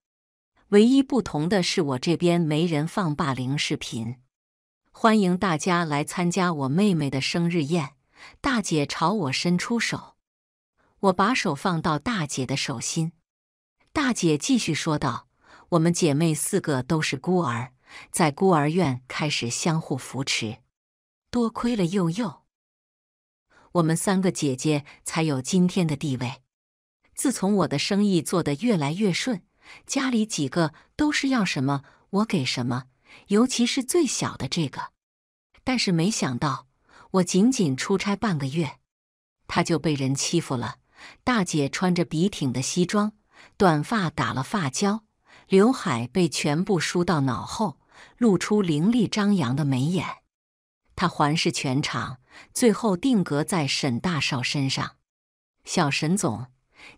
唯一不同的是我这边没人放霸凌视频。欢迎大家来参加我妹妹的生日宴。大姐朝我伸出手，我把手放到大姐的手心。大姐继续说道：“我们姐妹四个都是孤儿，在孤儿院开始相互扶持，多亏了佑佑，我们三个姐姐才有今天的地位。”自从我的生意做得越来越顺，家里几个都是要什么我给什么，尤其是最小的这个。但是没想到，我仅仅出差半个月，他就被人欺负了。大姐穿着笔挺的西装，短发打了发胶，刘海被全部梳到脑后，露出凌厉张扬的眉眼。她环视全场，最后定格在沈大少身上。小沈总。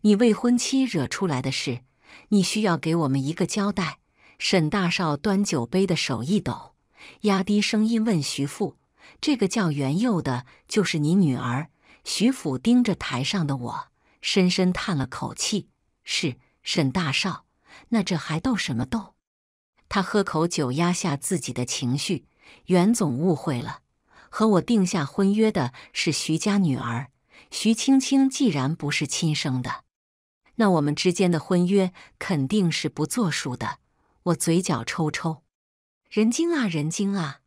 你未婚妻惹出来的事，你需要给我们一个交代。沈大少端酒杯的手一抖，压低声音问徐父：“这个叫袁佑的，就是你女儿？”徐父盯着台上的我，深深叹了口气：“是，沈大少，那这还斗什么斗？”他喝口酒，压下自己的情绪：“袁总误会了，和我定下婚约的是徐家女儿。”徐青青既然不是亲生的，那我们之间的婚约肯定是不作数的。我嘴角抽抽，人精啊人精啊，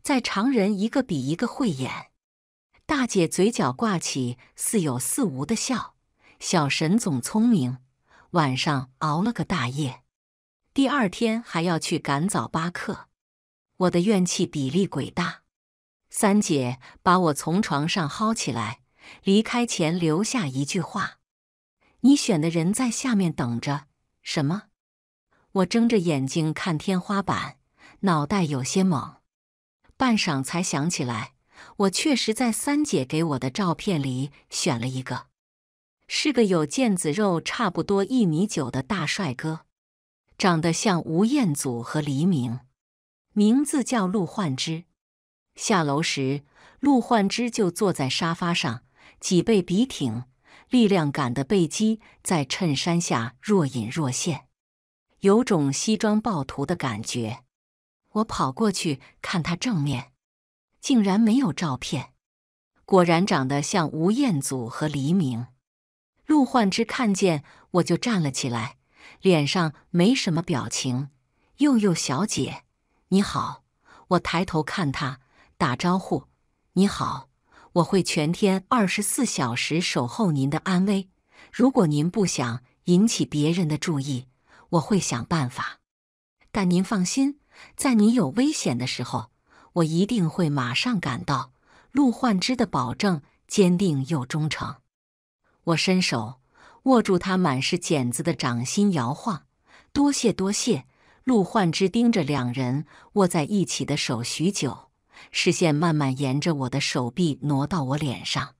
在常人一个比一个慧眼。大姐嘴角挂起似有似无的笑。小沈总聪明，晚上熬了个大夜，第二天还要去赶早八课。我的怨气比例鬼大。三姐把我从床上薅起来。离开前留下一句话：“你选的人在下面等着。”什么？我睁着眼睛看天花板，脑袋有些懵，半晌才想起来，我确实在三姐给我的照片里选了一个，是个有腱子肉、差不多一米九的大帅哥，长得像吴彦祖和黎明，名字叫陆焕之。下楼时，陆焕之就坐在沙发上。脊背笔挺，力量感的背肌在衬衫下若隐若现，有种西装暴徒的感觉。我跑过去看他正面，竟然没有照片，果然长得像吴彦祖和黎明。陆焕之看见我就站了起来，脸上没什么表情。佑佑小姐，你好。我抬头看他打招呼，你好。我会全天二十四小时守候您的安危。如果您不想引起别人的注意，我会想办法。但您放心，在您有危险的时候，我一定会马上赶到。陆焕之的保证坚定又忠诚。我伸手握住他满是茧子的掌心，摇晃。多谢多谢。陆焕之盯着两人握在一起的手许久。视线慢慢沿着我的手臂挪到我脸上，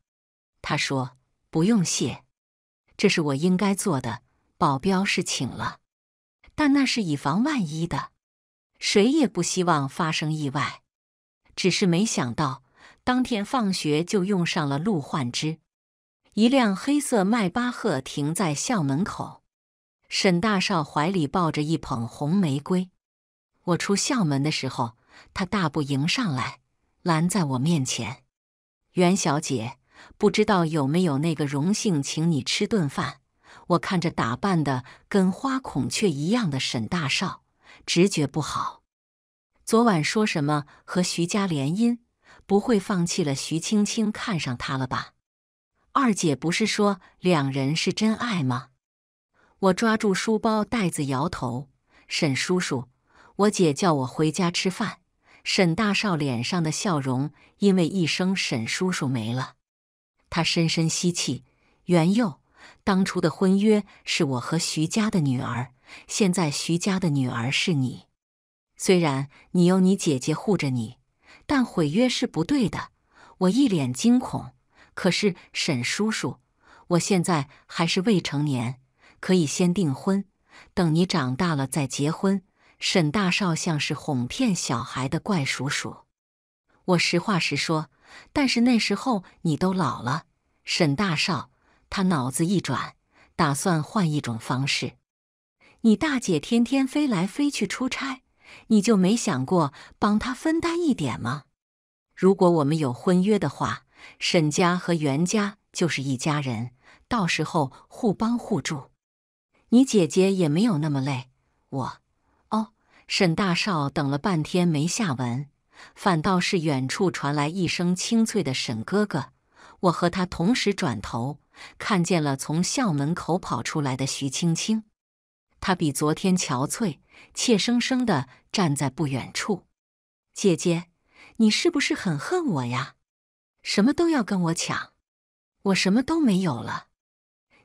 他说：“不用谢，这是我应该做的。保镖是请了，但那是以防万一的，谁也不希望发生意外。只是没想到，当天放学就用上了陆焕之。一辆黑色迈巴赫停在校门口，沈大少怀里抱着一捧红玫瑰。我出校门的时候。”他大步迎上来，拦在我面前。袁小姐，不知道有没有那个荣幸，请你吃顿饭。我看着打扮的跟花孔雀一样的沈大少，直觉不好。昨晚说什么和徐家联姻，不会放弃了徐青青看上他了吧？二姐不是说两人是真爱吗？我抓住书包袋子，摇头。沈叔叔，我姐叫我回家吃饭。沈大少脸上的笑容，因为一声“沈叔叔”没了。他深深吸气。元佑，当初的婚约是我和徐家的女儿，现在徐家的女儿是你。虽然你有你姐姐护着你，但毁约是不对的。我一脸惊恐。可是，沈叔叔，我现在还是未成年，可以先订婚，等你长大了再结婚。沈大少像是哄骗小孩的怪叔叔，我实话实说，但是那时候你都老了。沈大少，他脑子一转，打算换一种方式。你大姐天天飞来飞去出差，你就没想过帮她分担一点吗？如果我们有婚约的话，沈家和袁家就是一家人，到时候互帮互助，你姐姐也没有那么累。我。沈大少等了半天没下文，反倒是远处传来一声清脆的“沈哥哥”。我和他同时转头，看见了从校门口跑出来的徐青青。她比昨天憔悴，怯生生地站在不远处。“姐姐，你是不是很恨我呀？什么都要跟我抢，我什么都没有了。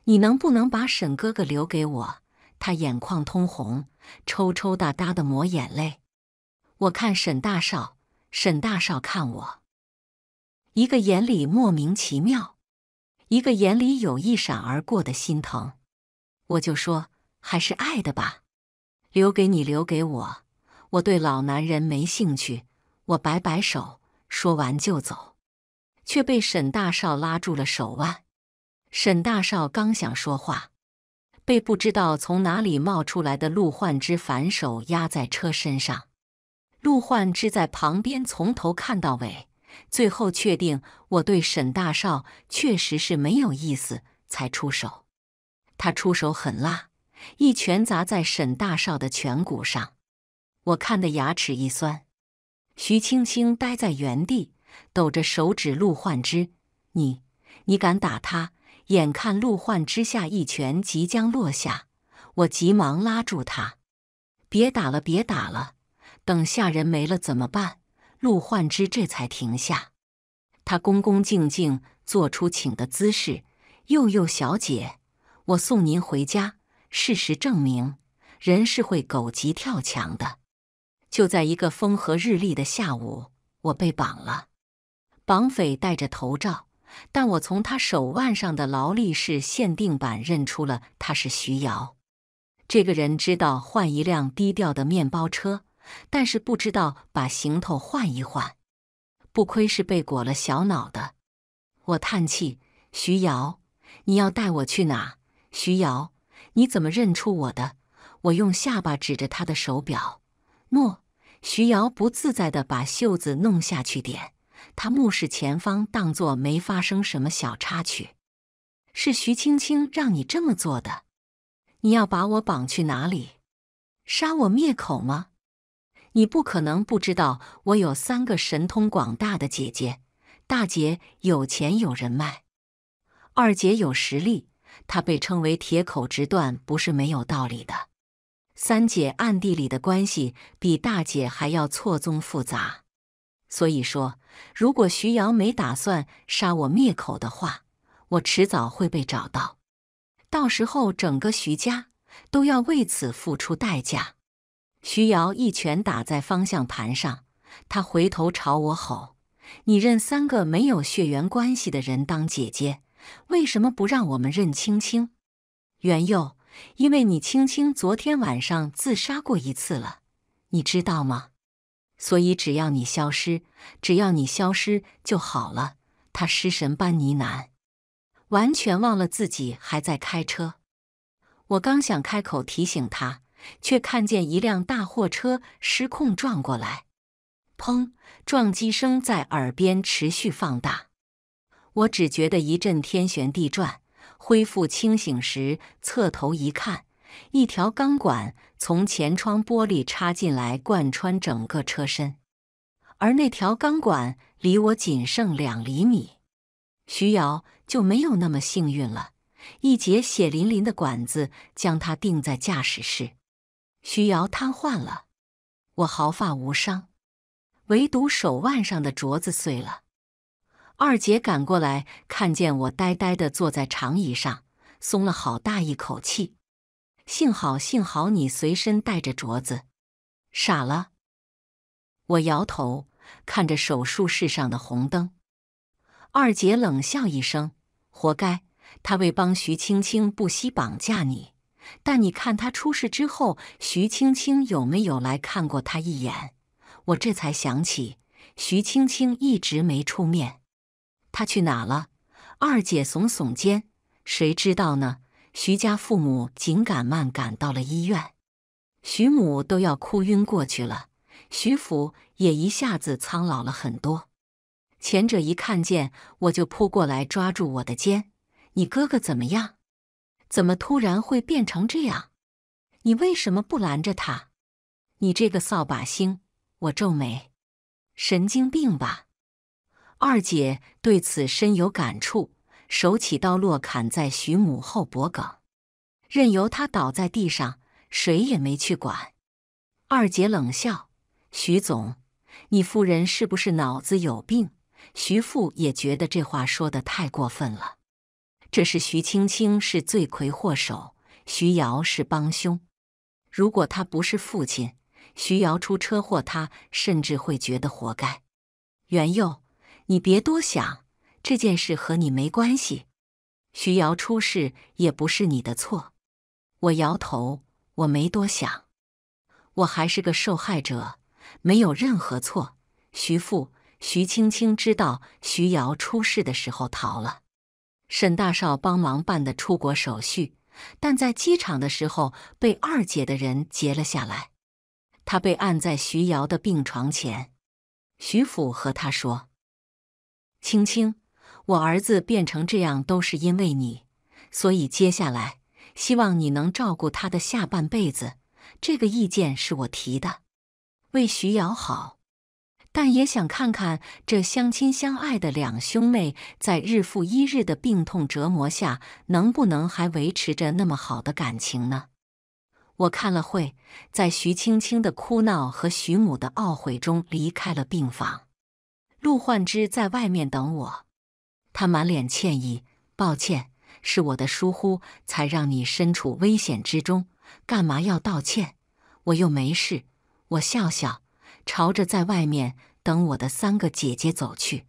你能不能把沈哥哥留给我？”他眼眶通红，抽抽搭搭的抹眼泪。我看沈大少，沈大少看我，一个眼里莫名其妙，一个眼里有一闪而过的心疼。我就说还是爱的吧，留给你，留给我。我对老男人没兴趣。我摆摆手，说完就走，却被沈大少拉住了手腕。沈大少刚想说话。被不知道从哪里冒出来的陆焕之反手压在车身上，陆焕之在旁边从头看到尾，最后确定我对沈大少确实是没有意思，才出手。他出手狠辣，一拳砸在沈大少的颧骨上，我看得牙齿一酸。徐青青呆在原地，抖着手指：“陆焕之，你你敢打他？”眼看陆焕之下一拳即将落下，我急忙拉住他：“别打了，别打了！等下人没了怎么办？”陆焕之这才停下，他恭恭敬敬做出请的姿势：“佑佑小姐，我送您回家。”事实证明，人是会狗急跳墙的。就在一个风和日丽的下午，我被绑了。绑匪戴着头罩。但我从他手腕上的劳力士限定版认出了他是徐瑶。这个人知道换一辆低调的面包车，但是不知道把行头换一换。不亏是被裹了小脑的。我叹气：“徐瑶，你要带我去哪？”徐瑶，你怎么认出我的？我用下巴指着他的手表。诺。徐瑶不自在的把袖子弄下去点。他目视前方，当作没发生什么小插曲。是徐青青让你这么做的？你要把我绑去哪里？杀我灭口吗？你不可能不知道我有三个神通广大的姐姐。大姐有钱有人脉，二姐有实力，她被称为铁口直断不是没有道理的。三姐暗地里的关系比大姐还要错综复杂。所以说，如果徐瑶没打算杀我灭口的话，我迟早会被找到，到时候整个徐家都要为此付出代价。徐瑶一拳打在方向盘上，他回头朝我吼：“你认三个没有血缘关系的人当姐姐，为什么不让我们认青青？”元佑，因为你青青昨天晚上自杀过一次了，你知道吗？所以，只要你消失，只要你消失就好了。他失神般呢喃，完全忘了自己还在开车。我刚想开口提醒他，却看见一辆大货车失控撞过来，砰！撞击声在耳边持续放大。我只觉得一阵天旋地转，恢复清醒时，侧头一看。一条钢管从前窗玻璃插进来，贯穿整个车身，而那条钢管离我仅剩两厘米。徐瑶就没有那么幸运了，一节血淋淋的管子将他钉在驾驶室。徐瑶瘫痪了，我毫发无伤，唯独手腕上的镯子碎了。二姐赶过来，看见我呆呆地坐在长椅上，松了好大一口气。幸好，幸好你随身带着镯子。傻了，我摇头看着手术室上的红灯。二姐冷笑一声：“活该，他为帮徐青青不惜绑架你。但你看他出事之后，徐青青有没有来看过他一眼？”我这才想起，徐青青一直没出面。他去哪了？二姐耸耸肩：“谁知道呢？”徐家父母紧赶慢赶到了医院，徐母都要哭晕过去了，徐福也一下子苍老了很多。前者一看见我就扑过来抓住我的肩：“你哥哥怎么样？怎么突然会变成这样？你为什么不拦着他？你这个扫把星！”我皱眉：“神经病吧。”二姐对此深有感触。手起刀落，砍在徐母后脖颈，任由她倒在地上，谁也没去管。二姐冷笑：“徐总，你夫人是不是脑子有病？”徐父也觉得这话说的太过分了。这是徐青青是罪魁祸首，徐瑶是帮凶。如果他不是父亲，徐瑶出车祸，他甚至会觉得活该。元佑，你别多想。这件事和你没关系，徐瑶出事也不是你的错。我摇头，我没多想，我还是个受害者，没有任何错。徐父、徐青青知道徐瑶出事的时候逃了，沈大少帮忙办的出国手续，但在机场的时候被二姐的人截了下来，他被按在徐瑶的病床前。徐父和他说：“青青。”我儿子变成这样都是因为你，所以接下来希望你能照顾他的下半辈子。这个意见是我提的，为徐瑶好，但也想看看这相亲相爱的两兄妹在日复一日的病痛折磨下，能不能还维持着那么好的感情呢？我看了会，在徐青青的哭闹和徐母的懊悔中离开了病房。陆焕之在外面等我。他满脸歉意，抱歉，是我的疏忽才让你身处危险之中，干嘛要道歉？我又没事。我笑笑，朝着在外面等我的三个姐姐走去。